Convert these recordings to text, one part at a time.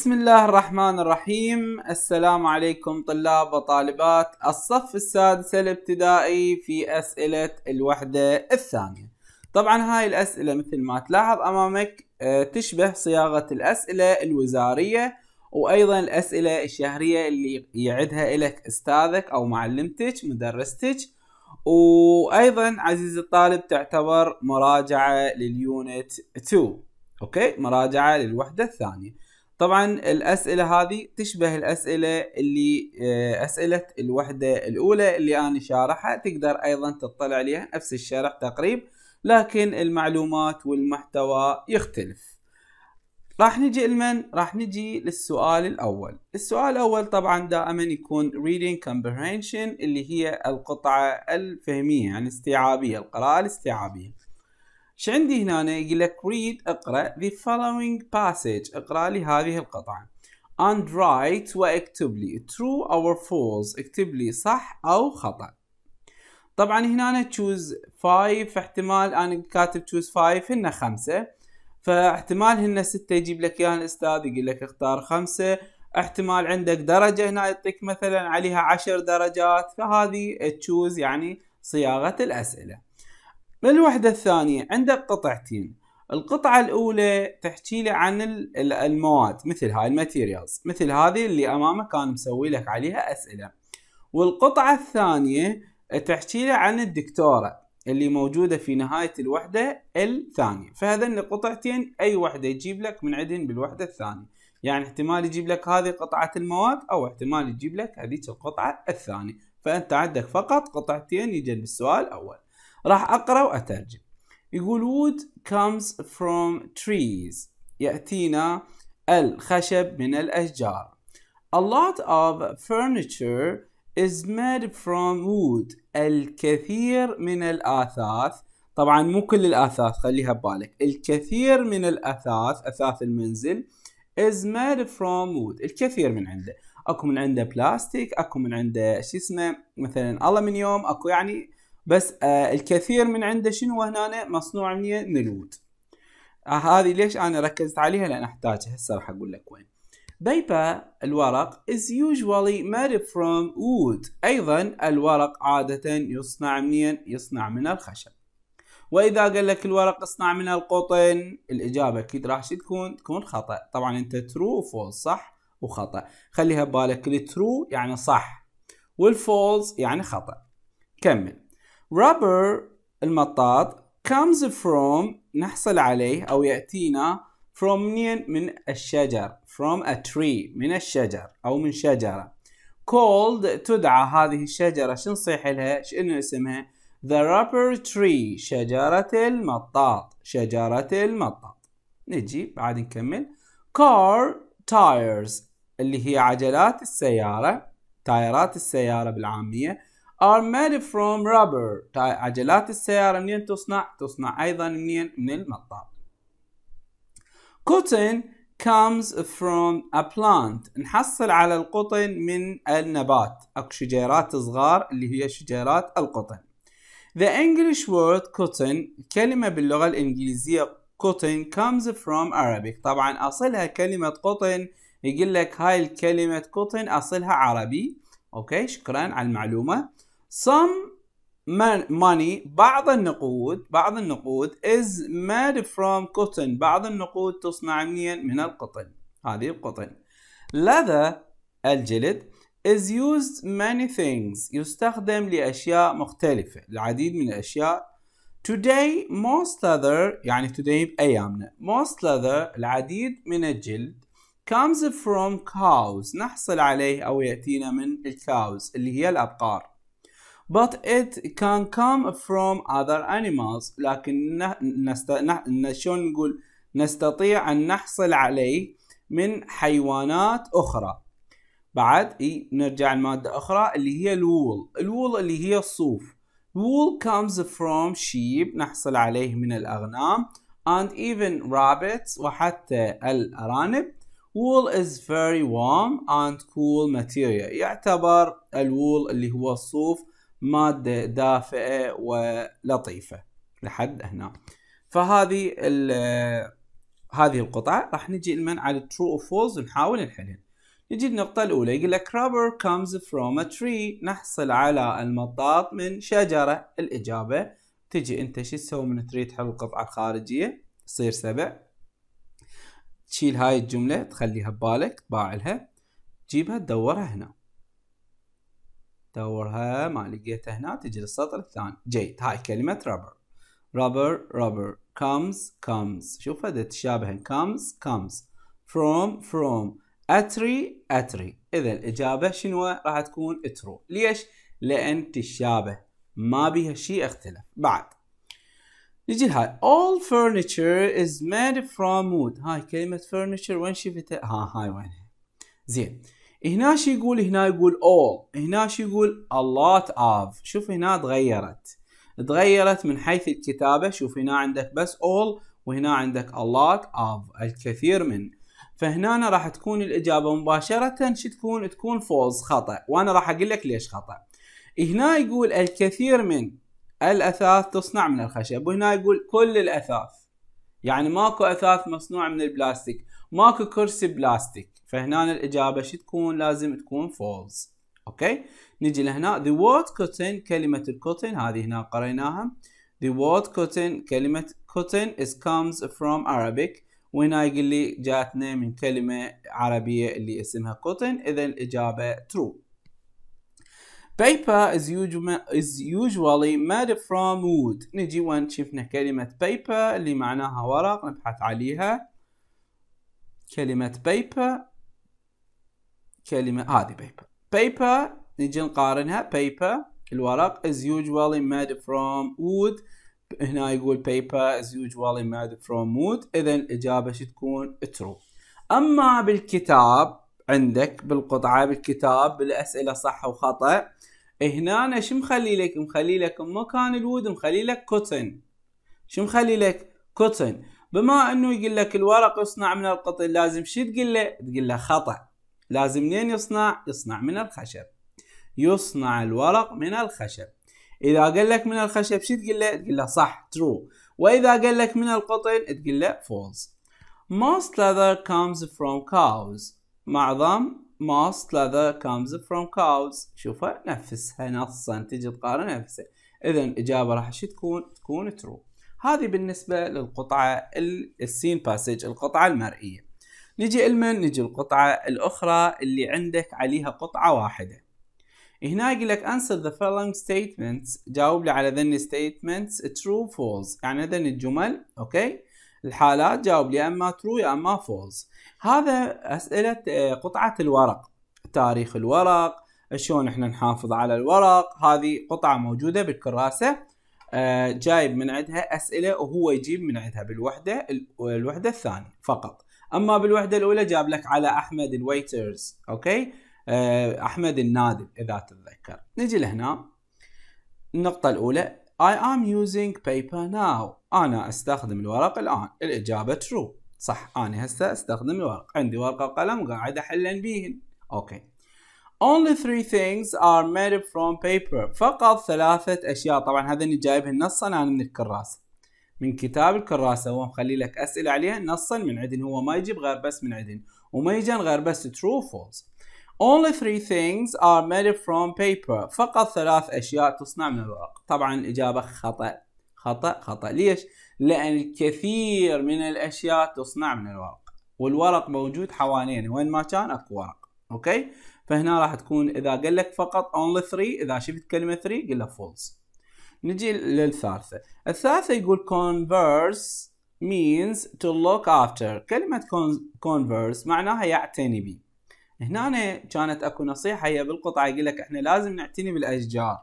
بسم الله الرحمن الرحيم السلام عليكم طلاب وطالبات الصف السادس الابتدائي في أسئلة الوحدة الثانية طبعا هاي الأسئلة مثل ما تلاحظ أمامك آه، تشبه صياغة الأسئلة الوزارية وأيضا الأسئلة الشهرية اللي يعدها إليك أستاذك أو معلمتك مدرستك وأيضا عزيزي الطالب تعتبر مراجعة لليونت 2 أوكي مراجعة للوحدة الثانية طبعا الاسئله هذه تشبه الاسئله اللي آه، اسئله الوحده الاولى اللي انا شارحها تقدر ايضا تطلع عليها نفس الشرح تقريب لكن المعلومات والمحتوى يختلف راح نجي لمن راح نجي للسؤال الاول السؤال الاول طبعا دائما يكون reading comprehension اللي هي القطعه الفهميه يعني استيعابيه القراءه الاستيعابيه ايش عندي هنا يقول لك read اقرا the following passage اقرا لي هذه القطعه and write واكتب لي true or false اكتب لي صح او خطا طبعا هنا أنا choose 5 احتمال انا كاتب choose 5 هن خمسة فاحتمال هن ستة يجيب لك اياها الاستاذ يقول لك اختار خمسة احتمال عندك درجة هنا يعطيك مثلا عليها عشر درجات فهذه تشوز يعني صياغة الأسئلة من الوحدة الثانية عندك قطعتين القطعة الأولى تحكي لي عن المواد مثل هاي الماتيريالز مثل هذه اللي أمامك كان مسوي لك عليها أسئلة والقطعة الثانية تحكي لي عن الدكتورة اللي موجودة في نهاية الوحدة الثانية فهذن قطعتين أي وحدة يجيب لك من عندن بالوحدة الثانية يعني احتمال يجيب لك هذه قطعة المواد أو احتمال يجيب لك هذه القطعة الثانية فأنت عندك فقط قطعتين يجي بالسؤال الأول راح اقرا واترجم يقول wood comes from trees ياتينا الخشب من الاشجار a lot of furniture is made from wood الكثير من الاثاث طبعا مو كل الاثاث خليها ببالك الكثير من الاثاث اثاث المنزل is made from wood الكثير من عنده اكو من عنده بلاستيك اكو من عنده شو اسمه مثلا الومنيوم اكو يعني بس آه الكثير من عنده شنو هنا مصنوع من الود آه هذه ليش انا ركزت عليها لان احتاجها هسه راح اقول لك وين بيبا الورق is usually made from wood أيضا الورق عادة يصنع منين؟ يصنع من الخشب وإذا قال لك الورق اصنع من القطن الإجابة أكيد راح تكون تكون خطأ طبعا أنت ترو وفولس صح وخطأ خليها ببالك الترو يعني صح والفولس يعني خطأ كمل rubber المطاط comes from نحصل عليه أو يأتينا from من الشجر from a tree من الشجر أو من شجرة called تدعى هذه الشجرة شو نصيح لها شنو اسمها the rubber tree شجرة المطاط شجرة المطاط نجي بعد نكمل car tires اللي هي عجلات السيارة تايرات السيارة بالعامية are made from rubber طيب، عجلات السيارة منين تصنع؟ تصنع أيضا منين؟ من المطاط cotton comes from a plant نحصل على القطن من النبات أو شجيرات صغار اللي هي شجيرات القطن The English word cotton كلمة باللغة الإنجليزية cotton comes from Arabic طبعا أصلها كلمة قطن يقول لك هاي الكلمة cotton أصلها عربي أوكي شكرا على المعلومة some money بعض النقود بعض النقود is made from cotton بعض النقود تصنع من من القطن هذه القطن leather الجلد is used many things يستخدم لأشياء مختلفة العديد من الأشياء today most leather يعني today بأيامنا most leather العديد من الجلد comes from cows نحصل عليه أو يأتينا من الكاوز اللي هي الأبقار but it can come from other animals لكن نست... ن... شلون نقول نستطيع أن نحصل عليه من حيوانات أخرى بعد نرجع لمادة أخرى اللي هي الوول الوول اللي هي الصوف wool comes from sheep نحصل عليه من الأغنام and even rabbits وحتى الأرانب wool is very warm and cool material يعتبر الوول اللي هو الصوف مادة دافئة ولطيفة لحد هنا فهذه هذه القطعة راح نجي لمن على true or false ونحاول نحلها نجي النقطة الأولى يقول لك rubber comes from a tree نحصل على المطاط من شجرة الإجابة تجي أنت شو تسوي من تري تحل القطعة الخارجية تصير سبع تشيل هاي الجملة تخليها ببالك تباعلها تجيبها تدورها هنا دورها ما لقيتها هنا تجي للسطر الثاني جيد هاي كلمة rubber rubber rubber comes comes شوف هذا تشابه comes comes from from اتري اتري اذا الاجابه شنو راح تكون ترو ليش لان تشابه ما بيها شيء اختلف بعد نجي لهاي all furniture is made from wood هاي كلمه furniture وين شفتها ها هاي وينها؟ زين هنا شو يقول هنا يقول all هنا شو يقول a lot of شوف هنا تغيرت تغيرت من حيث الكتابة شوف هنا عندك بس all وهنا عندك a lot of الكثير من فهنا راح تكون الإجابة مباشرة شو تكون تكون false خطأ وأنا راح أقول لك ليش خطأ هنا يقول الكثير من الأثاث تصنع من الخشب وهنا يقول كل الأثاث يعني ماكو أثاث مصنوع من البلاستيك ماكو كرسي بلاستيك فهنا الاجابه شو تكون لازم تكون فولز اوكي نجي لهنا the word cotton كلمه الكوتن هذه هنا قريناها the word cotton كلمه cotton is comes from arabic وهنا يقول لي جاتنا من كلمه عربيه اللي اسمها cotton اذا الاجابه true paper is, is usually made from wood نجي وين شفنا كلمة paper اللي معناها ورق نبحث عليها كلمة paper كلمة هذه paper paper نجي نقارنها paper الورق is usually made from wood هنا يقول paper is usually made from wood إذا الإجابة شو تكون true أما بالكتاب عندك بالقطعة بالكتاب بالأسئلة صح وخطأ هنا شو مخلي لك مخلي لك مكان الود مخلي لك كوتن شو مخلي لك كوتن بما انه يقول لك الورق يصنع من القطن لازم شو تقول له تقول له خطأ لازم منين يصنع؟ يصنع من الخشب يصنع الورق من الخشب إذا قال لك من الخشب شو تقول له؟ تقول له صح true وإذا قال لك من القطن تقول له false Most leather comes from cows معظم most leather comes from cows شوفها نفسها نصا تجي تقارن نفسها إذا الإجابة راح شو تكون؟ تكون true هذه بالنسبة للقطعة السين باسج القطعة المرئية نجي المن نجي القطعة الأخرى اللي عندك عليها قطعة واحدة هنا يقول لك answer the following statements جاوب لي على ذني statements true false يعني ذني الجمل اوكي الحالات جاوب لي اما true يا اما false هذا اسئلة آه، قطعة الورق تاريخ الورق شلون احنا نحافظ على الورق هذه قطعة موجودة بالكراسة آه، جايب من عندها اسئلة وهو يجيب من عندها بالوحدة الوحدة الثانية فقط اما بالوحده الاولى جاب لك على احمد الويترز اوكي آه، احمد النادل اذا تتذكر نجي لهنا النقطه الاولى I am using paper now انا استخدم الورق الان الاجابه true صح انا هسه استخدم الورق عندي ورقه وقلم قاعد احلن بيهن اوكي Only three things are made from paper فقط ثلاثة أشياء طبعا هذا اللي جايبهن نصا أنا من الكراسة من كتاب الكراسة هو مخلي لك أسئلة عليها نصا من عدن هو ما يجيب غير بس من عدن وما يجن غير بس true false Only three things are made from paper فقط ثلاث أشياء تصنع من الورق طبعا الإجابة خطأ خطأ خطأ ليش؟ لأن الكثير من الأشياء تصنع من الورق والورق موجود حوالينا وين ما كان اكو ورق اوكي فهنا راح تكون اذا قال لك فقط only three اذا شفت كلمه three قل له false نجي للثالثة الثالثة يقول converse means to look after كلمة converse معناها يعتني بي هنا كانت اكو نصيحة هي بالقطعة يقول لك احنا لازم نعتني بالاشجار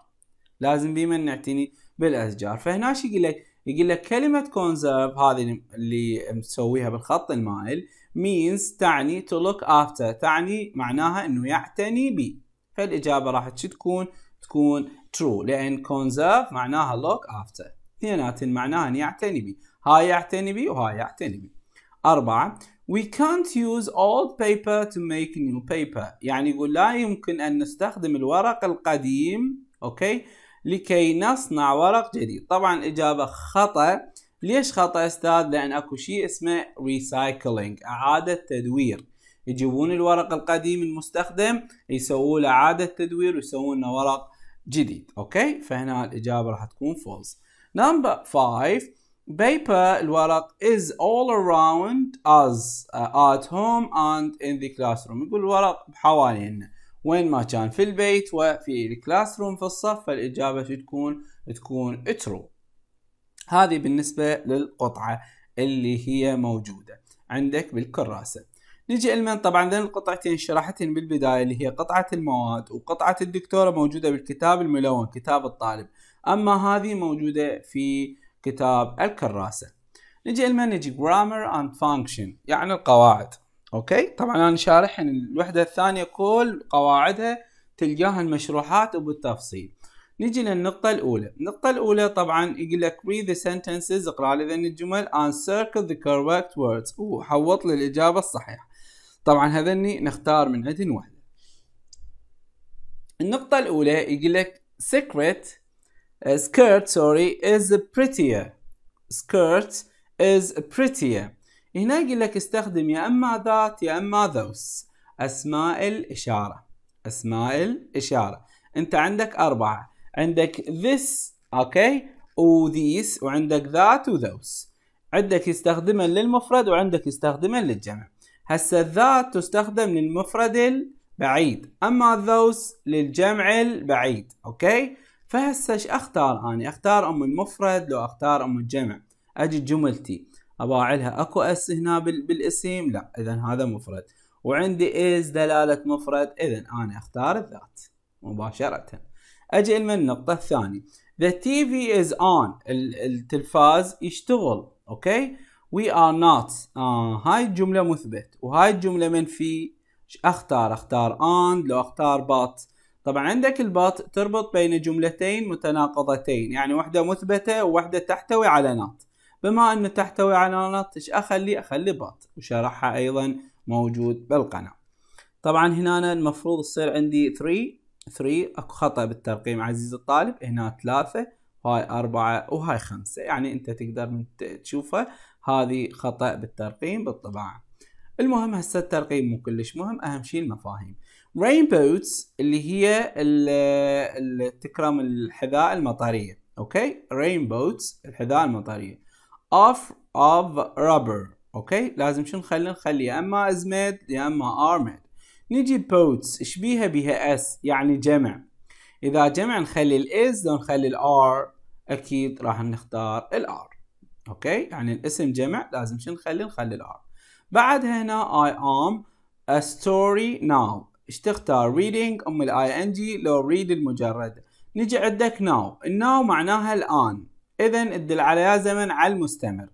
لازم بما نعتني بالاشجار فهنا شو يقول لك يقول لك كلمة كونزرف هذه اللي مسويها بالخط المائل means تعني to look after تعني معناها انه يعتني بي فالاجابه راح تكون تكون ترو لان conserve معناها لوك افتر اثنيناتهم معناها ان يعتني به هاي يعتني به وهاي يعتني به أربعة We can't use old paper to make new paper يعني يقول لا يمكن أن نستخدم الورق القديم أوكي لكي نصنع ورق جديد طبعا إجابة خطأ ليش خطأ أستاذ لأن أكو شيء اسمه recycling إعادة تدوير يجيبون الورق القديم المستخدم يسووا له اعاده تدوير ويسوون له ورق جديد اوكي فهنا الاجابه راح تكون فولس نمبر 5 بيبر الورق is all around us ات uh, at home and in the classroom يقول الورق حوالينا وين ما كان في البيت وفي الكلاس روم في الصف فالاجابه شو تكون تكون ترو هذه بالنسبه للقطعه اللي هي موجوده عندك بالكراسه نجي المن طبعا ذن القطعتين شرحتهن بالبداية اللي هي قطعة المواد وقطعة الدكتورة موجودة بالكتاب الملون كتاب الطالب أما هذه موجودة في كتاب الكراسة نجي المن نجي grammar and function يعني القواعد أوكي طبعا أنا شارحن الوحدة الثانية كل قواعدها تلقاها المشروحات وبالتفصيل نجي للنقطة الأولى النقطة الأولى طبعا يقول لك read the sentences اقرأ لي الجمل and circle the correct words وحوط للإجابة الصحيحة طبعا هذني نختار من عدن واحدة النقطة الأولى يقول لك secret uh, skirt sorry is prettier skirt is prettier هنا يقول لك استخدم يا اما ذات يا اما ذوس اسماء الاشاره اسماء الاشاره انت عندك اربعه عندك this اوكي okay, وthese وعندك ذات وذوس عندك يستخدمها للمفرد وعندك يستخدمها للجمع هسه الذات تستخدم للمفرد البعيد أما ذوس للجمع البعيد أوكي فهسه ايش اختار اني اختار ام المفرد لو اختار ام الجمع اجي جملتي اباع لها اكو اس هنا بالاسم لا اذا هذا مفرد وعندي از دلاله مفرد اذا انا اختار الذات مباشره اجي من النقطه الثانيه the tv is on التلفاز يشتغل اوكي we are not آه هاي الجملة مثبت وهاي الجملة منفي اختار اختار اند لو اختار بات طبعا عندك البات تربط بين جملتين متناقضتين يعني واحدة مثبتة وواحدة تحتوي على not بما ان تحتوي على not ايش اخلي اخلي بات وشرحها ايضا موجود بالقناة طبعا هنا المفروض يصير عندي 3 3 اكو خطأ بالترقيم عزيزي الطالب هنا ثلاثة هاي أربعة وهاي خمسة يعني أنت تقدر تشوفها هذه خطأ بالترقيم بالطباعة المهم هسه الترقيم مو كلش مهم اهم شيء المفاهيم رين بوتس اللي هي تكرم الحذاء المطريه اوكي رين بوتس الحذاء المطريه اوف اوف رابر اوكي لازم شنو نخلي نخلي يا اما ازمد يا اما ارمد نجي بوتس ايش بيها بيها اس يعني جمع اذا جمع نخلي الاز ونخلي الار اكيد راح نختار الار اوكي يعني الاسم جمع لازم شنو نخلي نخلي الار بعد هنا I am a story now ايش تختار reading ام الاي ان جي لو read المجرد نجي عندك now الناو معناها الان اذا تدل على زمن على المستمر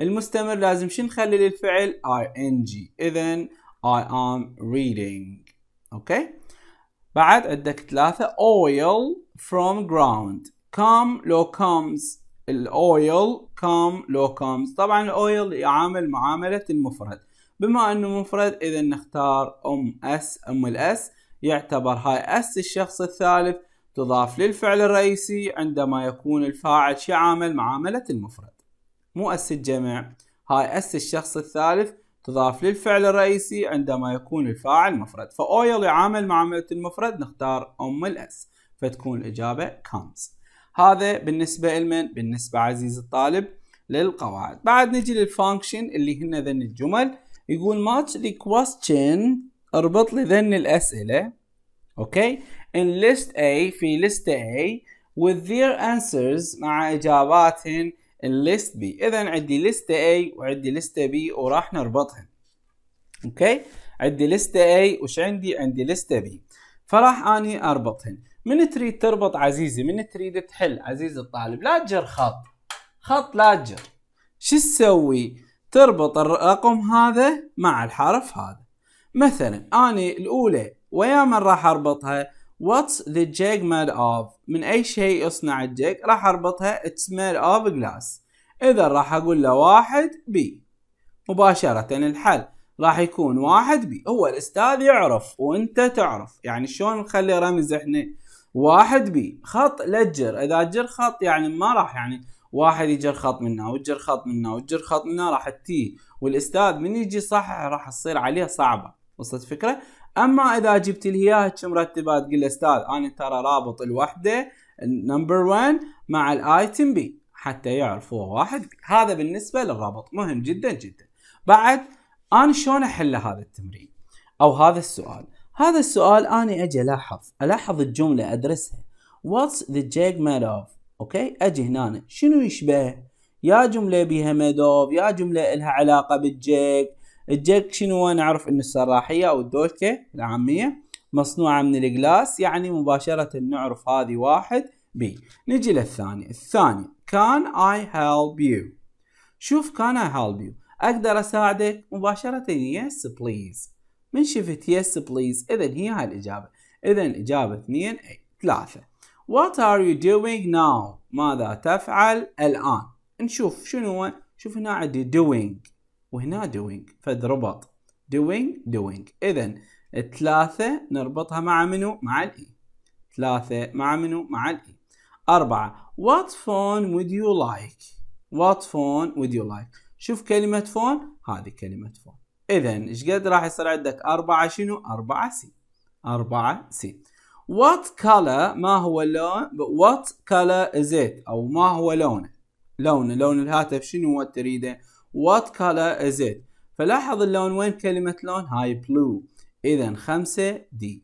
المستمر لازم شنو نخلي للفعل اي ان جي اذا I am reading اوكي بعد عندك ثلاثة oil from ground come لو comes الاويل كام لو كامز طبعا الاويل يعامل معاملة المفرد بما انه مفرد اذا نختار ام اس ام الاس يعتبر هاي اس الشخص الثالث تضاف للفعل الرئيسي عندما يكون الفاعل يعامل معاملة المفرد مو اس الجمع هاي اس الشخص الثالث تضاف للفعل الرئيسي عندما يكون الفاعل مفرد فاويل يعامل معاملة المفرد نختار ام الاس فتكون الاجابة comes هذا بالنسبة لمن؟ بالنسبة عزيزي الطالب للقواعد بعد نجي للفانكشن اللي هن ذن الجمل يقول match the question اربط لي ذن الأسئلة اوكي in list A في list A with their answers مع إجاباتهن in list B إذا عندي لستة A وعندي لستة B وراح نربطهم اوكي عندي لستة A وش عندي؟ عندي لستة B فراح اني اربطهن من تريد تربط عزيزي من تريد تحل عزيزي الطالب لا تجر خط خط لا تجر شو تسوي تربط الرقم هذا مع الحرف هذا مثلا أنا الأولى ويا من راح أربطها What's the jig made of من أي شيء يصنع الجيج راح أربطها It's made of glass إذا راح أقول له واحد بي مباشرة الحل راح يكون واحد بي هو الأستاذ يعرف وأنت تعرف يعني شلون نخلي رمز إحنا واحد بي خط لا تجر اذا تجر خط يعني ما راح يعني واحد يجر خط منها وجر خط منها وجر خط منها راح تي والاستاذ من يجي صحح راح تصير عليه صعبه وصلت فكره اما اذا جبت لي اياها مرتبه تقول استاذ انا ترى رابط الوحده نمبر 1 مع الايتم بي حتى يعرفوه واحد بي. هذا بالنسبه للرابط مهم جدا جدا بعد انا شلون احل هذا التمرين او هذا السؤال هذا السؤال أنا أجي ألاحظ ألاحظ الجملة أدرسها What's the jig made of أوكي أجي هنا شنو يشبه يا جملة بيها made of يا جملة لها علاقة بالجيك الجيك شنو نعرف أن السراحية أو الدوشكة العامية مصنوعة من الجلاس يعني مباشرة نعرف هذه واحد ب نجي للثاني الثاني can I help you شوف can I help you أقدر أساعدك مباشرة yes please من شفت يس بليز إذا هي هاي الإجابة إذا الإجابة 2 3 What are you doing now؟ ماذا تفعل الآن؟ نشوف شنو هو شوف هنا عندي doing وهنا doing فد ربط doing doing إذا الثلاثة نربطها مع منو؟ مع الإي e. ثلاثة مع منو؟ مع الإي e. أربعة What phone would you like؟ What phone would you like؟ شوف كلمة فون هذه كلمة فون اذا ايش قد راح يصير عندك 4 شنو 4 سي 4 سي what color ما هو اللون what color is it او ما هو لونه لونه لون الهاتف شنو هو تريده what color is it فلاحظ اللون وين كلمة لون هاي بلو اذا 5 دي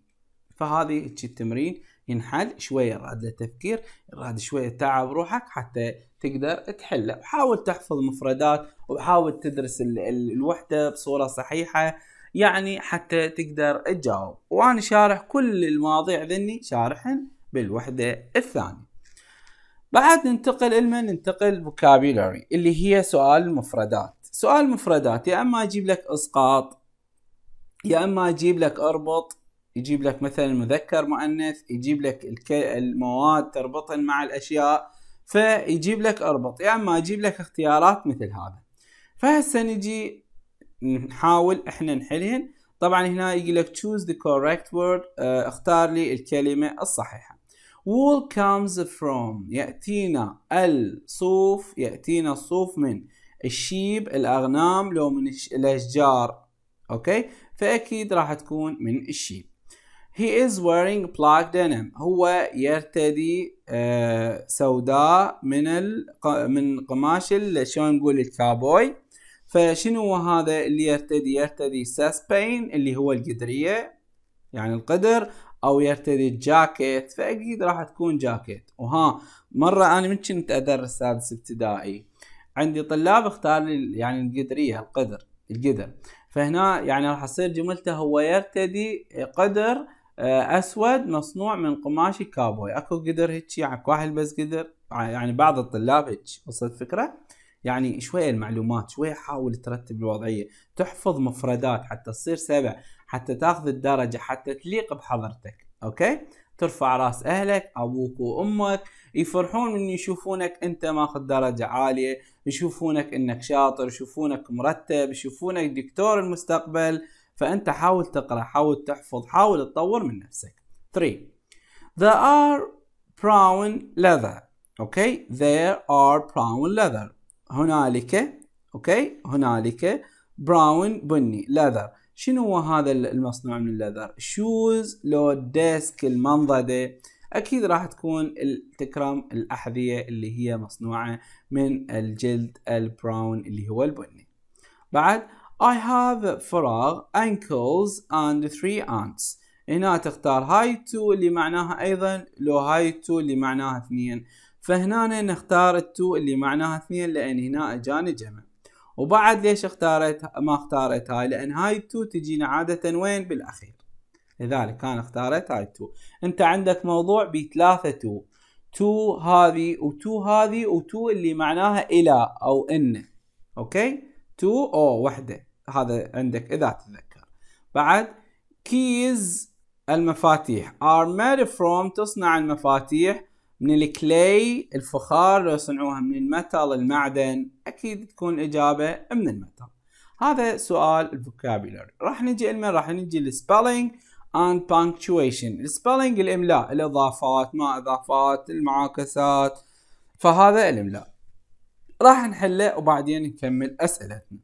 فهذه التمرين ينحل شوية راد للتفكير راد شوية تعب روحك حتى تقدر تحله وحاول تحفظ مفردات وحاول تدرس ال ال الوحدة بصورة صحيحة يعني حتى تقدر تجاوب وانا شارح كل المواضيع ذني شارحن بالوحدة الثانية بعد ننتقل إلما ننتقل vocabulary اللي هي سؤال المفردات سؤال المفردات يا اما اجيب لك اسقاط يا اما اجيب لك اربط يجيب لك مثلا مذكر مؤنث يجيب لك المواد تربطن مع الاشياء فيجيب لك اربط يا يعني اما يجيب لك اختيارات مثل هذا فهسه نجي نحاول احنا نحلهن طبعا هنا يجي لك choose the correct word آه، اختار لي الكلمه الصحيحه wool comes from يأتينا الصوف يأتينا الصوف من الشيب الأغنام لو من الأشجار أوكي فأكيد راح تكون من الشيب He is wearing black denim. هو يرتدي آه، سوداء من من قماش شلون نقول الكابوي. فشنو هذا اللي يرتدي؟ يرتدي ساسبين اللي هو القدرية يعني القدر او يرتدي الجاكيت فاكيد راح تكون جاكيت وها مرة انا من كنت ادرس سادس ابتدائي عندي طلاب اختار يعني القدرية القدر القدر فهنا يعني راح تصير جملته هو يرتدي قدر آه، اسود مصنوع من قماش كابوي اكو قدر هيجي اكو واحد بس قدر آه، يعني بعض الطلاب هيك وصلت الفكره يعني شويه المعلومات شويه حاول ترتب الوضعيه تحفظ مفردات حتى تصير سبع حتى تاخذ الدرجه حتى تليق بحضرتك اوكي ترفع راس اهلك ابوك وامك يفرحون من يشوفونك انت ماخذ درجه عاليه يشوفونك انك شاطر يشوفونك مرتب يشوفونك دكتور المستقبل فأنت حاول تقرأ حاول تحفظ حاول تطور من نفسك 3 There are brown leather أوكي okay? There are brown leather هنالك أوكي okay? هنالك brown بني leather شنو هو هذا المصنوع من اللذر شوز لو ديسك المنضدة أكيد راح تكون تكرم الأحذية اللي هي مصنوعة من الجلد البراون اللي هو البني بعد I have فراغ ankles and three aunts هنا تختار هاي تو اللي معناها ايضا لو هاي تو اللي معناها اثنين فهنا نختار التو اللي معناها اثنين لان هنا اجاني جمع وبعد ليش اختارت ما اختارت هاي لان هاي تو تجينا عادة وين بالاخير لذلك كان اختارت هاي تو انت عندك موضوع بثلاثة تو تو هذه وتو هذه وتو اللي معناها الى او ان اوكي okay? تو او وحده هذا عندك اذا تتذكر بعد كيز المفاتيح ار made from تصنع المفاتيح من الكلي الفخار لو صنعوها من المتل المعدن اكيد تكون الاجابه من المتل هذا سؤال الفوكابيلر راح نجي المن راح نجي للسبلينج and punctuation السبلينج الاملاء الاضافات ما اضافات المعاكسات فهذا الاملاء راح نحله وبعدين نكمل أسئلتنا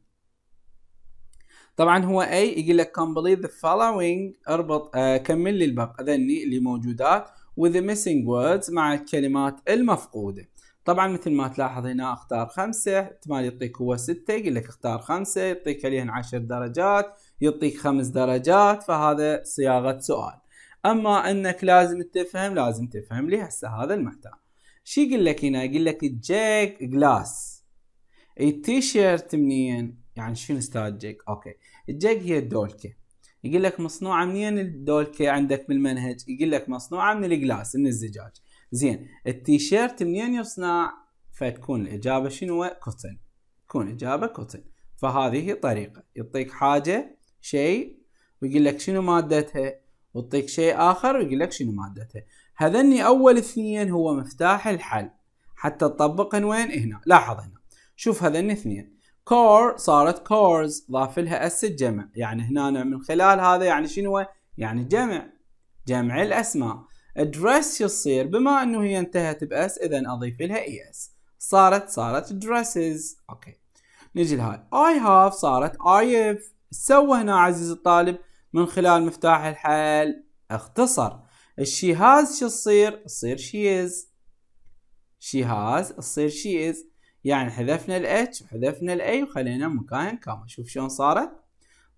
طبعا هو A يقول لك complete the following اربط آه كمل لي الباقي ذني اللي موجودات with the missing words مع الكلمات المفقودة طبعا مثل ما تلاحظ هنا اختار خمسة احتمال يعطيك هو ستة يقول لك اختار خمسة يعطيك عليهن عشر درجات يعطيك خمس درجات فهذا صياغة سؤال اما انك لازم تفهم لازم تفهم لي هسه هذا المحتوى شي يقول لك هنا يقول لك جيك جلاس التيشيرت منين؟ يعني شنو استاذ جيك؟ اوكي الجيك هي الدولكه يقول لك مصنوعه منين الدولكه عندك بالمنهج؟ يقول لك مصنوعه من الجلاس من الزجاج زين التيشيرت منين يصنع؟ فتكون الاجابه شنو؟ كوتن تكون الاجابه كوتن فهذه طريقه يعطيك حاجه شيء ويقول لك شنو مادتها ويعطيك شيء اخر ويقول لك شنو مادتها هذني اول اثنين هو مفتاح الحل حتى تطبقهن وين هنا لاحظ هنا شوف هذين اثنين كور صارت كورز ضاف لها اس الجمع يعني هنا من خلال هذا يعني شنو يعني جمع جمع الاسماء دريس يصير بما انه هي انتهت باس اذا اضيف لها اي e اس صارت صارت دريسز اوكي نجي لهاي اي هاف صارت اي اف سوى هنا عزيزي الطالب من خلال مفتاح الحل اختصر الشي هاز شو تصير تصير شي از شي هاز تصير شي از يعني حذفنا الاتش وحذفنا الاي وخلينا مكان كاما شوف شلون صارت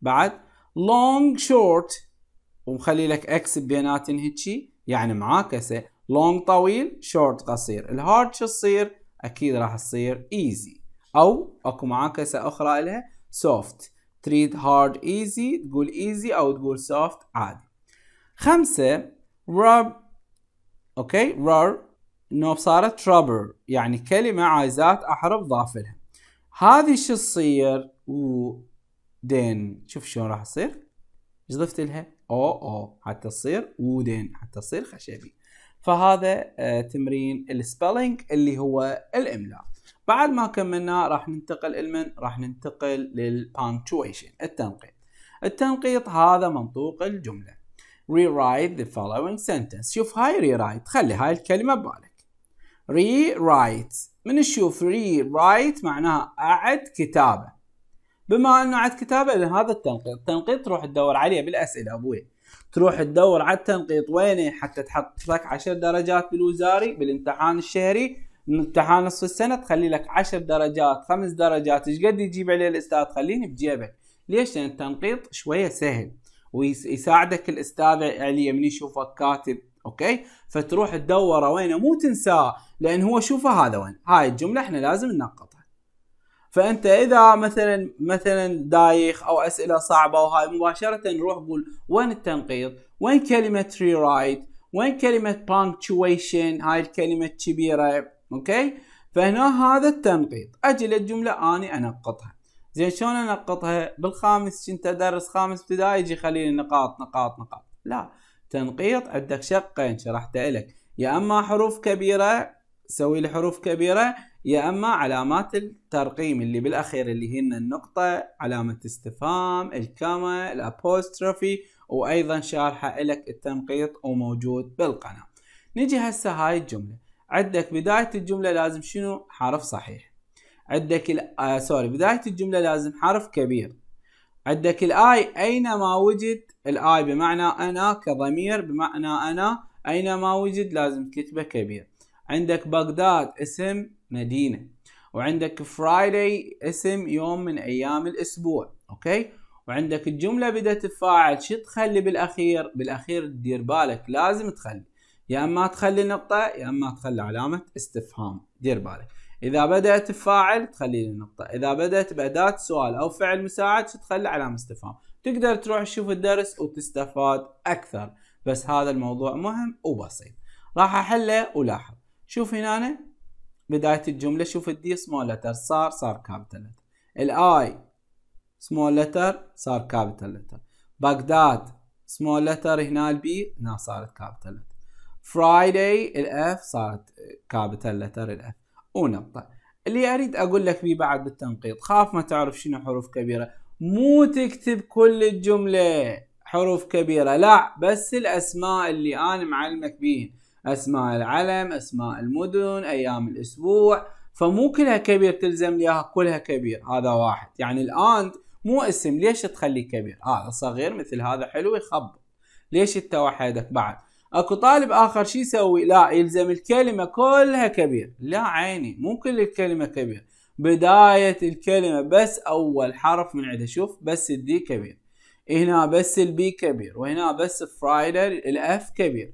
بعد long short ومخلي لك اكس بيناتن هيجي يعني معاكسه long طويل short قصير الهارد شو تصير اكيد راح تصير easy او اكو معاكسه اخرى لها soft تريد hard easy تقول easy او تقول soft عادي خمسة rub اوكي rub انه صارت trouble يعني كلمة عايزات احرف ضاف لها هذه شو تصير دين شوف شلون راح تصير ايش ضفت لها او او حتى تصير ودين حتى تصير خشبي فهذا آه، تمرين السبيلينج اللي هو الاملاء بعد ما كملنا راح ننتقل المن راح ننتقل للبانكتويشن التنقيط التنقيط هذا منطوق الجمله rewrite the following sentence شوف هاي rewrite خلي هاي الكلمه ببالك rewrite من نشوف rewrite معناها أعد كتابة بما أنه أعد كتابة إذا هذا التنقيط التنقيط تروح تدور عليه بالأسئلة أبوي تروح تدور على التنقيط وينه حتى تحط لك 10 درجات بالوزاري بالامتحان الشهري امتحان نصف السنة تخلي لك 10 درجات خمس درجات ايش قد يجيب عليه الأستاذ خليني بجيبه ليش لأن التنقيط شوية سهل ويساعدك الأستاذ عليه من يشوفك كاتب اوكي فتروح تدوره وينه مو تنساه لان هو شوفه هذا وين هاي الجمله احنا لازم ننقطها فانت اذا مثلا مثلا دايخ او اسئله صعبه وهاي مباشره روح قول وين التنقيط وين كلمه ري رايت وين كلمه بانكتويشن هاي الكلمه الكبيره اوكي فهنا هذا التنقيط اجي للجمله اني انقطها زين شلون انقطها بالخامس كنت ادرس خامس ابتدائي يجي خليني نقاط نقاط نقاط لا تنقيط عندك شقين شرحت لك يا اما حروف كبيره سوي لي حروف كبيره يا اما علامات الترقيم اللي بالاخير اللي هن النقطه علامه استفهام الكاما الابوستروفي وايضا شارحه لك التنقيط وموجود بالقناه نجي هسه هاي الجمله عندك بدايه الجمله لازم شنو حرف صحيح عندك آه سوري بدايه الجمله لازم حرف كبير عندك الاي اينما وجد الاي بمعنى انا كضمير بمعنى انا اينما وجد لازم تكتبه كبير عندك بغداد اسم مدينه وعندك فرايداي اسم يوم من ايام الاسبوع اوكي وعندك الجمله بدات بفاعل شو تخلي بالاخير بالاخير دير بالك لازم تخلي يا اما تخلي نقطه يا اما تخلي علامه استفهام دير بالك اذا بدات بفاعل تخلي لي نقطه اذا بدات باداه سؤال او فعل مساعد تخلي علامه استفهام تقدر تروح تشوف الدرس وتستفاد اكثر بس هذا الموضوع مهم وبسيط راح احله ولاحظ شوف هنا أنا بدايه الجمله شوف الدي سمول لتر صار صار كابيتال لتر الاي سمول لتر صار كابيتال لتر بغداد سمول لتر هنا البي هنا صارت كابيتال لتر فرايداي الاف صارت كابيتال لتر الاف ونقطة اللي أريد أقول لك بيه بعد بالتنقيط خاف ما تعرف شنو حروف كبيرة مو تكتب كل الجملة حروف كبيرة لا بس الأسماء اللي أنا معلمك بيه أسماء العلم أسماء المدن أيام الأسبوع فمو كلها كبير تلزم لي اياها كلها كبير هذا واحد يعني الآن مو اسم ليش تخليه كبير هذا آه صغير مثل هذا حلو يخبط ليش التوحدك بعد اكو طالب اخر شو يسوي لا يلزم الكلمه كلها كبير لا عيني مو كل الكلمه كبير بدايه الكلمه بس اول حرف من عندها شوف بس الدي كبير هنا بس البي كبير وهنا بس فرايدر الاف كبير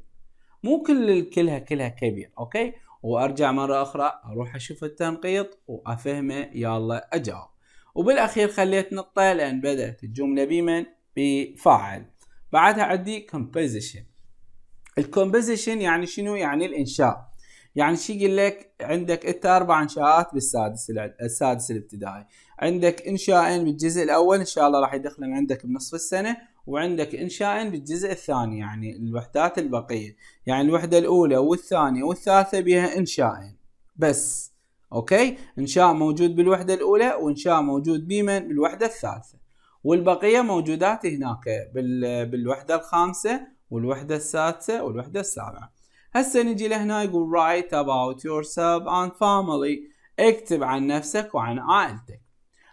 مو كل الكلها كلها كبير اوكي وارجع مره اخرى اروح اشوف التنقيط وافهمه يلا اجاوب وبالاخير خليت نقطه لان بدات الجمله بمن بفاعل بعدها عندي composition الكومبوزيشن يعني شنو يعني الانشاء يعني شي يقول لك عندك انت اربع انشاءات بالسادس السادس الابتدائي عندك انشائين بالجزء الاول ان شاء الله راح يدخلن عندك بنصف السنه وعندك انشائين بالجزء الثاني يعني الوحدات البقيه يعني الوحده الاولى والثانيه والثالثه بها انشائين بس اوكي انشاء موجود بالوحده الاولى وانشاء موجود بمن بالوحده الثالثه والبقيه موجودات هناك بالوحده الخامسه والوحدة السادسة والوحدة السابعة هسه نجي لهنا يقول write about yourself and family اكتب عن نفسك وعن عائلتك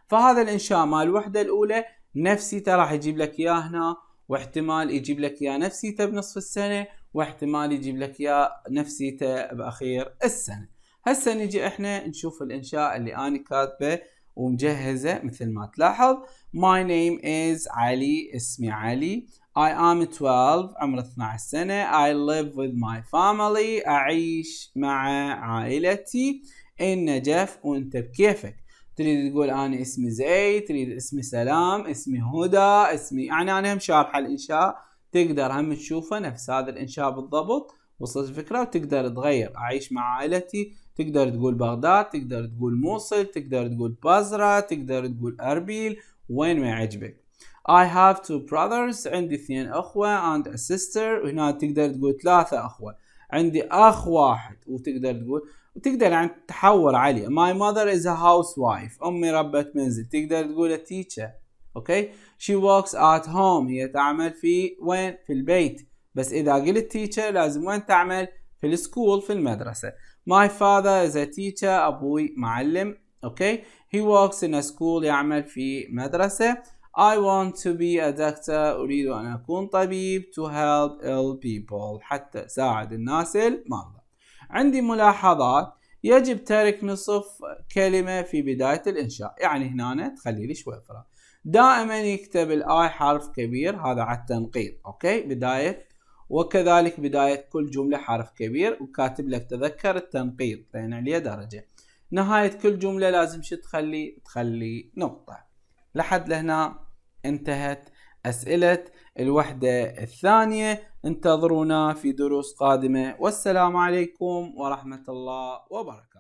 فهذا الانشاء مال الوحدة الاولى نفسيته راح يجيب لك اياه هنا واحتمال يجيب لك اياه نفسيته بنصف السنة واحتمال يجيب لك اياه نفسيته باخير السنة هسه نجي احنا نشوف الانشاء اللي انا كاتبه ومجهزه مثل ما تلاحظ my name is علي اسمي علي I am 12 عمر 12 سنة I live with my family أعيش مع عائلتي in نجف وأنت بكيفك تريد تقول أنا اسمي زيد تريد اسمي سلام اسمي هدى اسمي يعني أنا هم شارحة الإنشاء تقدر هم تشوفه نفس هذا الإنشاء بالضبط وصلت الفكرة وتقدر تغير أعيش مع عائلتي تقدر تقول بغداد تقدر تقول موصل تقدر تقول بازرة تقدر تقول أربيل وين ما يعجبك I have two brothers عندي اثنين اخوة and a sister وهنا تقدر تقول ثلاثة اخوة عندي اخ واحد وتقدر تقول وتقدر يعني تحور عليه my mother is a housewife امي ربة منزل تقدر تقول a teacher اوكي okay? she works at home هي تعمل في وين في البيت بس اذا قلت teacher لازم وين تعمل في السكول في المدرسة my father is a teacher ابوي معلم اوكي okay? he works in a school يعمل في مدرسة I want to be a doctor أريد أن أكون طبيب to help ill people حتى أساعد الناس المرضى عندي ملاحظات يجب ترك نصف كلمة في بداية الإنشاء يعني هنا تخلي لي شوي فراغ دائما يكتب الاي حرف كبير هذا على التنقيط اوكي بداية وكذلك بداية كل جملة حرف كبير وكاتب لك تذكر التنقيط لان عليا درجة نهاية كل جملة لازم شو تخلي تخلي نقطة لحد لهنا انتهت أسئلة الوحدة الثانية انتظرونا في دروس قادمة والسلام عليكم ورحمة الله وبركاته